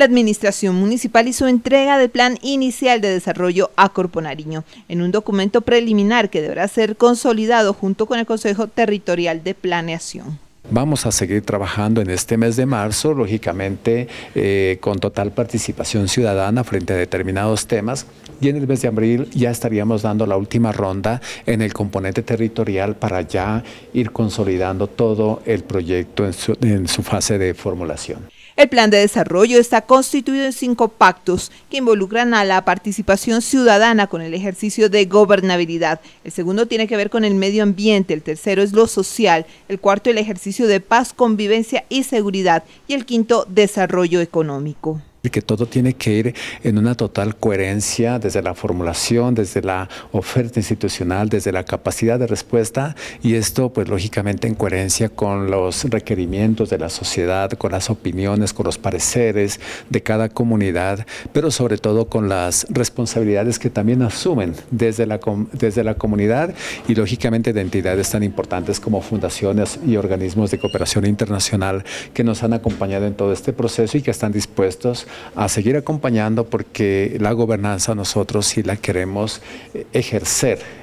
la Administración Municipal hizo entrega del Plan Inicial de Desarrollo a Corponariño, en un documento preliminar que deberá ser consolidado junto con el Consejo Territorial de Planeación. Vamos a seguir trabajando en este mes de marzo, lógicamente eh, con total participación ciudadana frente a determinados temas. Y en el mes de abril ya estaríamos dando la última ronda en el componente territorial para ya ir consolidando todo el proyecto en su fase de formulación. El plan de desarrollo está constituido en cinco pactos que involucran a la participación ciudadana con el ejercicio de gobernabilidad. El segundo tiene que ver con el medio ambiente, el tercero es lo social, el cuarto el ejercicio de Paz, Convivencia y Seguridad y el quinto, Desarrollo Económico que todo tiene que ir en una total coherencia desde la formulación, desde la oferta institucional, desde la capacidad de respuesta y esto pues lógicamente en coherencia con los requerimientos de la sociedad, con las opiniones, con los pareceres de cada comunidad, pero sobre todo con las responsabilidades que también asumen desde la, desde la comunidad y lógicamente de entidades tan importantes como fundaciones y organismos de cooperación internacional que nos han acompañado en todo este proceso y que están dispuestos a seguir acompañando porque la gobernanza nosotros sí la queremos ejercer.